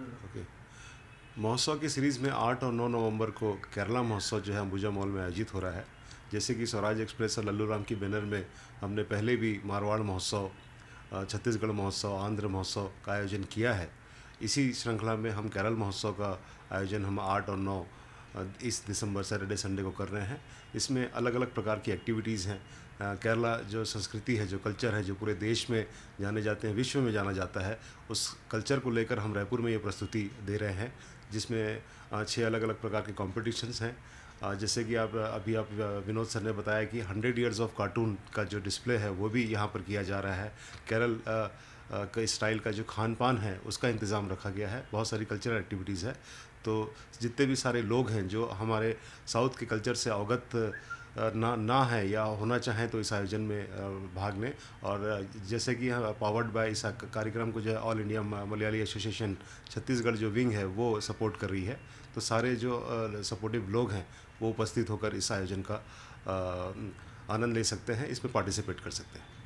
okay महोत्सव की series में आठ और नौ नवंबर को केरला महोत्सव जो है अंबुजा मॉल में आयोजित हो रहा है जैसे कि स्वराज एक्सप्रेस और लल्लू राम की बैनर में हमने पहले भी मारवाड़ महोत्सव छत्तीसगढ़ महोत्सव आंध्र महोत्सव का आयोजन किया है इसी श्रृंखला में हम केरल महोत्सव का आयोजन हम आठ और नौ इस दिसंबर सैटरडे संडे को कर रहे हैं इसमें अलग अलग प्रकार की एक्टिविटीज़ हैं केरला जो संस्कृति है जो कल्चर है जो पूरे देश में जाने जाते हैं विश्व में जाना जाता है उस कल्चर को लेकर हम रायपुर में ये प्रस्तुति दे रहे हैं जिसमें छः अलग अलग प्रकार के कॉम्पिटिशन्स हैं जैसे कि आप अभी आप विनोद सर ने बताया कि हंड्रेड ईयर्स ऑफ कार्टून का जो डिस्प्ले है वो भी यहाँ पर किया जा रहा है केरल के स्टाइल का जो खान पान है उसका इंतज़ाम रखा गया है बहुत सारी कल्चरल एक्टिविटीज़ है तो जितने भी सारे लोग हैं जो हमारे साउथ के कल्चर से अवगत ना ना है या होना चाहें तो इस आयोजन में भाग लें और जैसे कि पावर्ड बाय इस कार्यक्रम को जो है all India Malayali association Chhattisgarh जो विंग है वो सपोर्ट कर रही है तो सारे जो सपोर्टिव लोग हैं वो उपस्थित होकर इस आयोजन का आनंद ले सकते हैं इसमें पार्टिसिपेट कर सकते हैं